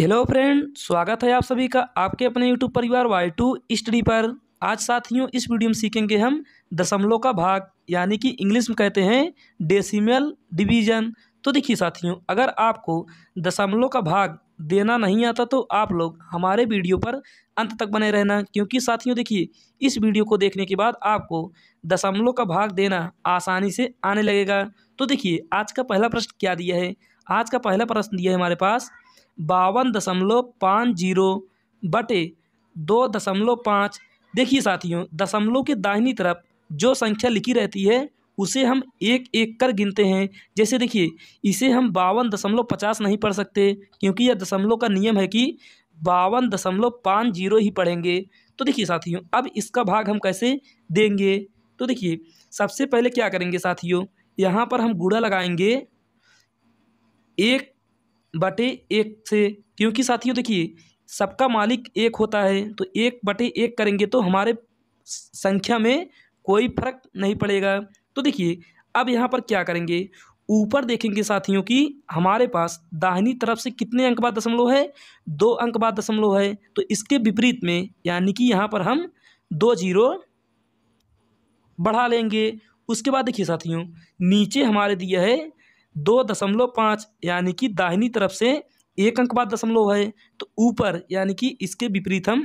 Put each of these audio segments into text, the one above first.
hello friend स्वागत है आप सभी का आपके अपने यूट्यूब परिवार वाई टू स्टडी पर आज साथियों इस वीडियो में सीखेंगे हम दशमलव का भाग यानी कि इंग्लिश में कहते हैं डेसिमल डिवीजन तो देखिए साथियों अगर आपको दशमलव का भाग देना नहीं आता तो आप लोग हमारे वीडियो पर अंत तक बने रहना क्योंकि साथियों देखिए इस वीडियो को देखने के बाद आपको दशमलव का भाग देना आसानी से आने लगेगा तो देखिए आज का पहला प्रश्न क्या दिया है आज का पहला प्रश्न दिया है हमारे पास बावन दशमलव पाँच जीरो बटे दो दशमलव पाँच देखिए साथियों दशमलव के दाहिनी तरफ जो संख्या लिखी रहती है उसे हम एक एक कर गिनते हैं जैसे देखिए इसे हम बावन दशमलव पचास नहीं पढ़ सकते क्योंकि यह दशमलव का नियम है कि बावन दशमलव पाँच जीरो ही पढ़ेंगे तो देखिए साथियों अब इसका भाग हम कैसे देंगे तो देखिए सबसे पहले क्या करेंगे साथियों यहाँ पर हम गुड़ा लगाएंगे एक बटे एक से क्योंकि साथियों देखिए सबका मालिक एक होता है तो एक बटे एक करेंगे तो हमारे संख्या में कोई फर्क नहीं पड़ेगा तो देखिए अब यहाँ पर क्या करेंगे ऊपर देखेंगे साथियों कि हमारे पास दाहिनी तरफ से कितने अंक बाद दशमलव है दो अंक बाद दशमलव है तो इसके विपरीत में यानी कि यहाँ पर हम दो जीरो बढ़ा लेंगे उसके बाद देखिए साथियों नीचे हमारे दिया है दो दशमलव पाँच यानी कि दाहिनी तरफ से एक अंक बाद दशमलव है तो ऊपर यानी कि इसके विपरीत हम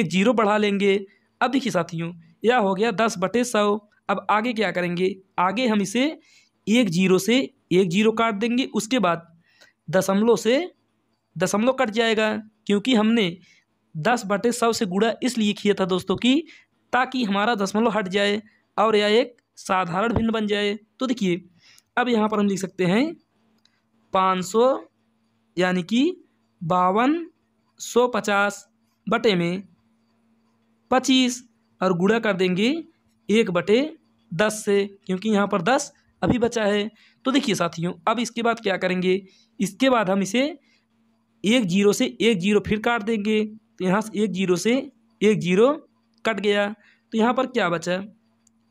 एक जीरो बढ़ा लेंगे अब देखिए साथियों यह हो गया दस बटे सौ अब आगे क्या करेंगे आगे हम इसे एक जीरो से एक जीरो काट देंगे उसके बाद दशमलव से दशमलव कट जाएगा क्योंकि हमने दस बटे सौ से गुड़ा इसलिए किया था दोस्तों कि ताकि हमारा दशमलव हट जाए और यह एक साधारण भिन्न बन जाए तो देखिए अब यहाँ पर हम लिख सकते हैं पाँच सौ यानी कि बावन सौ पचास बटे में पच्चीस और गुड़ा कर देंगे एक बटे दस से क्योंकि यहाँ पर दस अभी बचा है तो देखिए साथियों अब इसके बाद क्या करेंगे इसके बाद हम इसे एक जीरो से एक जीरो फिर काट देंगे तो यहाँ से एक जीरो से एक जीरो कट गया तो यहाँ पर क्या बचा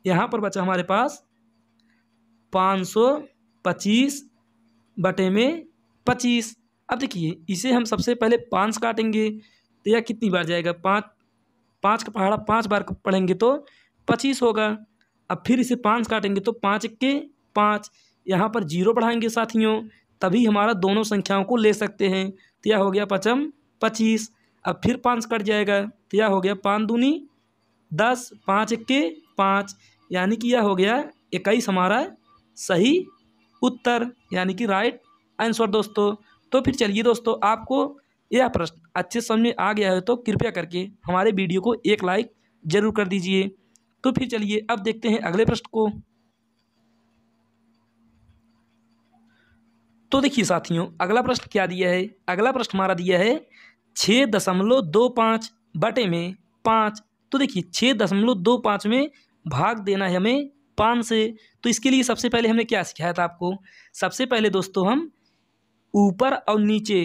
यहाँ पर बचा हमारे पास पाँच सौ पच्चीस बटे में पच्चीस अब देखिए इसे हम सबसे पहले पाँच काटेंगे तो यह कितनी बार जाएगा पाँच पाँच का पहाड़ा पाँच बार पढ़ेंगे तो पच्चीस होगा अब फिर इसे पाँच काटेंगे तो पाँच के पाँच यहाँ पर जीरो पढ़ाएंगे साथियों तभी हमारा दोनों संख्याओं को ले सकते हैं तो यह हो गया पचम पच्चीस अब फिर पाँच कट जाएगा तो यह हो गया पाँच दूनी दस पाँच इक्के पाँच यानी कि यह हो गया इक्कीस हमारा सही उत्तर यानी कि राइट आंसर दोस्तों तो फिर चलिए दोस्तों आपको यह प्रश्न अच्छे समझ में आ गया है तो कृपया करके हमारे वीडियो को एक लाइक जरूर कर दीजिए तो फिर चलिए अब देखते हैं अगले प्रश्न को तो देखिए साथियों अगला प्रश्न क्या दिया है अगला प्रश्न हमारा दिया है छः दशमलव दो पाँच बटे में पाँच तो देखिए छः दशमलव दो पाँच में भाग देना है हमें पान से तो इसके लिए सबसे पहले हमने क्या सिखाया था आपको सबसे पहले दोस्तों हम ऊपर और नीचे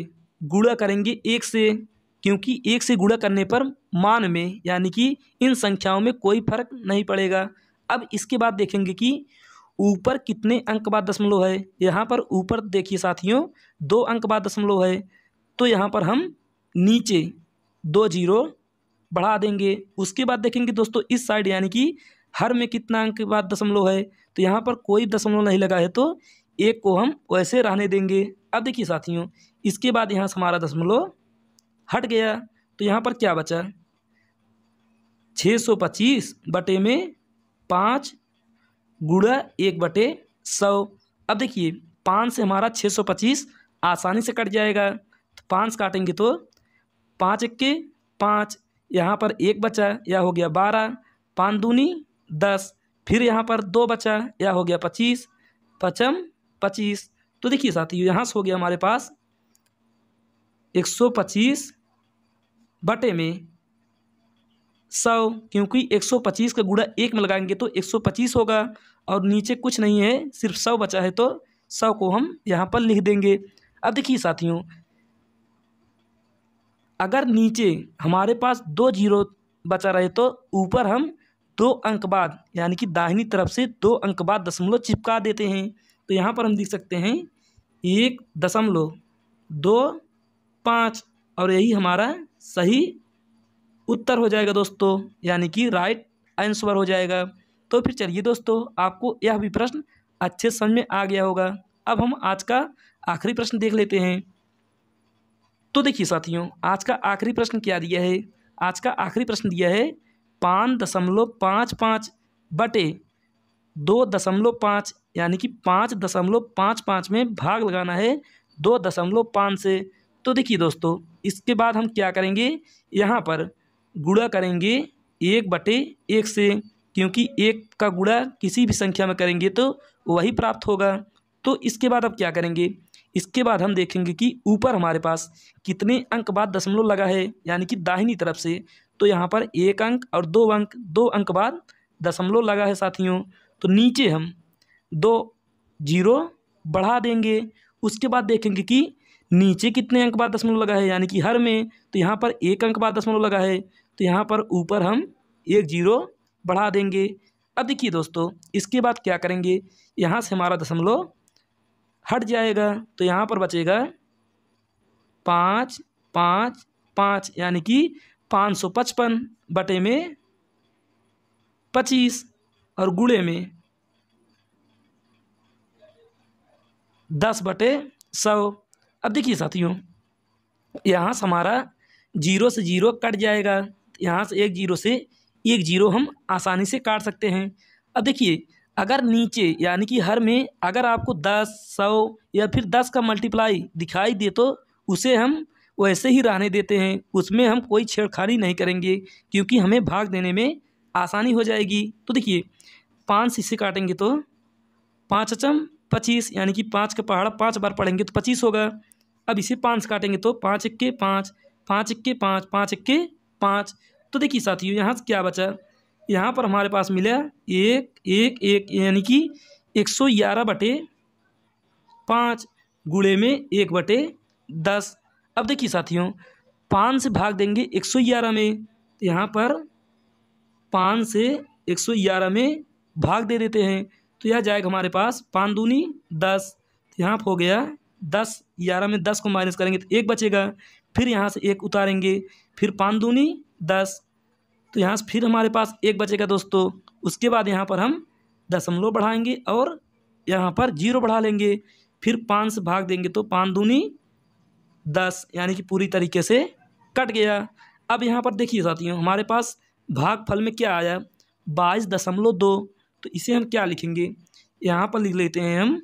गुड़ा करेंगे एक से क्योंकि एक से गुड़ा करने पर मान में यानी कि इन संख्याओं में कोई फर्क नहीं पड़ेगा अब इसके बाद देखेंगे कि ऊपर कितने अंक बाद दशमलव है यहाँ पर ऊपर देखिए साथियों दो अंक बाद दशमलव है तो यहाँ पर हम नीचे दो जीरो बढ़ा देंगे उसके बाद देखेंगे दोस्तों इस साइड यानी कि हर में कितना अंक के बाद दशमलव है तो यहाँ पर कोई दशमलव नहीं लगा है तो एक को हम वैसे रहने देंगे अब देखिए साथियों इसके बाद यहाँ से हमारा दशमलव हट गया तो यहाँ पर क्या बचा छः सौ पच्चीस बटे में पाँच गुड़ा एक बटे सौ अब देखिए पाँच से हमारा छः सौ पच्चीस आसानी से कट जाएगा तो पाँच काटेंगे तो पाँच इक्के पाँच यहाँ पर एक बचा यह हो गया बारह पाँच दूनी दस फिर यहाँ पर दो बचा यह हो गया पच्चीस पचम पच्चीस तो देखिए साथियों यहाँ से हो गया हमारे पास एक सौ पच्चीस बटे में सौ क्योंकि एक सौ पच्चीस का गुड़ा एक में लगाएंगे तो एक सौ पच्चीस होगा और नीचे कुछ नहीं है सिर्फ सौ बचा है तो सौ को हम यहाँ पर लिख देंगे अब देखिए साथियों अगर नीचे हमारे पास दो जीरो बचा रहे तो ऊपर हम दो अंक बाद यानी कि दाहिनी तरफ से दो अंक बाद दशमलव चिपका देते हैं तो यहाँ पर हम देख सकते हैं एक दशमलव दो पाँच और यही हमारा सही उत्तर हो जाएगा दोस्तों यानी कि राइट आंसर हो जाएगा तो फिर चलिए दोस्तों आपको यह भी प्रश्न अच्छे समझ में आ गया होगा अब हम आज का आखिरी प्रश्न देख लेते हैं तो देखिए साथियों आज का आखिरी प्रश्न क्या दिया है आज का आखिरी प्रश्न दिया है पाँच दशमलव पाँच पाँच बटे दो दशमलव पाँच यानी कि पाँच दशमलव पाँच पाँच में भाग लगाना है दो दशमलव पाँच से तो देखिए दोस्तों इसके बाद हम क्या करेंगे यहाँ पर गुड़ा करेंगे एक बटे एक से क्योंकि एक का गुड़ा किसी भी संख्या में करेंगे तो वही प्राप्त होगा तो इसके बाद अब क्या करेंगे इसके बाद हम देखेंगे कि ऊपर हमारे पास कितने अंक बाद दशमलव लगा है यानी कि दाहिनी तरफ से तो यहाँ पर एक अंक और दो अंक दो अंक बाद दशमलव लगा है साथियों तो नीचे हम दो जीरो बढ़ा देंगे उसके बाद देखेंगे कि नीचे कितने अंक बाद दशमलव लगा है यानी कि हर में तो यहाँ पर एक अंक बाद दशमलव लगा है तो यहाँ पर ऊपर हम एक जीरो बढ़ा देंगे अब देखिए दोस्तों इसके बाद क्या करेंगे यहाँ से हमारा दशमलव हट जाएगा तो यहाँ पर बचेगा पाँच पाँच पाँच यानी कि पाँच सौ पचपन बटे में पच्चीस और गुड़े में दस बटे सौ अब देखिए साथियों यहाँ से हमारा जीरो से जीरो कट जाएगा यहाँ से एक जीरो से एक जीरो हम आसानी से काट सकते हैं अब देखिए अगर नीचे यानी कि हर में अगर आपको दस सौ या फिर दस का मल्टीप्लाई दिखाई दे तो उसे हम वैसे ही रहने देते हैं उसमें हम कोई छेड़खानी नहीं करेंगे क्योंकि हमें भाग देने में आसानी हो जाएगी तो देखिए पाँच इसे काटेंगे तो पाँच अचम पच्चीस यानी कि पाँच का पहाड़ पाँच बार पढ़ेंगे तो पच्चीस होगा अब इसे पाँच से काटेंगे तो पाँच इक्के पाँच पाँच इक्के पाँच पाँच इक्के पाँच तो देखिए साथियों यहाँ से क्या बचा यहाँ पर हमारे पास मिला एक एक एक यानी कि एक सौ ग्यारह बटे पाँच गुड़े में एक बटे दस अब देखिए साथियों पाँच से भाग देंगे एक सौ ग्यारह में तो यहाँ पर पाँच से एक सौ ग्यारह में भाग दे देते हैं तो यह जाएगा हमारे पास पाँच दूनी दस तो यहाँ हो गया दस ग्यारह में दस को माइनस करेंगे तो एक बचेगा फिर यहाँ से एक उतारेंगे फिर पाँच दूनी दस तो यहाँ से फिर हमारे पास एक बचेगा दोस्तों उसके बाद यहाँ पर हम दशमलव बढ़ाएंगे और यहाँ पर जीरो बढ़ा लेंगे फिर पाँच से भाग देंगे तो पाँच दूनी दस यानी कि पूरी तरीके से कट गया अब यहाँ पर देखिए साथियों हमारे पास भागफल में क्या आया बाईस दशमलव दो तो इसे हम क्या लिखेंगे यहाँ पर लिख लेते हैं हम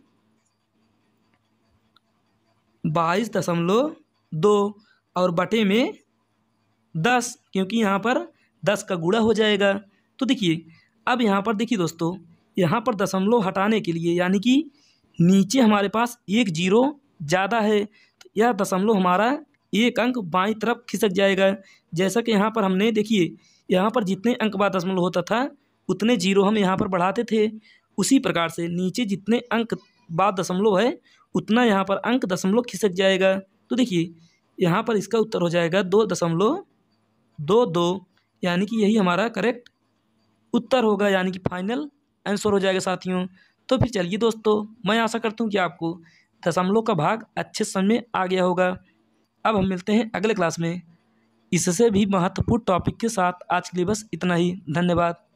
बाईस दशमलव दो और बटे में दस क्योंकि यहाँ पर दस का गुड़ा हो जाएगा तो देखिए अब यहाँ पर देखिए दोस्तों यहाँ पर दशमलव हटाने के लिए यानी कि नीचे हमारे पास एक जीरो ज़्यादा है यह दशमलव हमारा एक अंक बाई तरफ खिसक जाएगा जैसा कि यहाँ पर हमने देखिए यहाँ पर जितने अंक बाद दशमलव होता था उतने जीरो हम यहाँ पर बढ़ाते थे उसी प्रकार से नीचे जितने अंक बाद दशमलव है उतना यहाँ पर अंक दशमलव खिसक जाएगा तो देखिए यहाँ पर इसका उत्तर हो जाएगा दो दशमलव दो दो यानी कि यही हमारा करेक्ट उत्तर होगा यानी कि फाइनल आंसर हो जाएगा साथियों तो फिर चलिए दोस्तों मैं आशा करता हूँ कि आपको दशमलव का भाग अच्छे समझ में आ गया होगा अब हम मिलते हैं अगले क्लास में इससे भी महत्वपूर्ण टॉपिक के साथ आज के लिए बस इतना ही धन्यवाद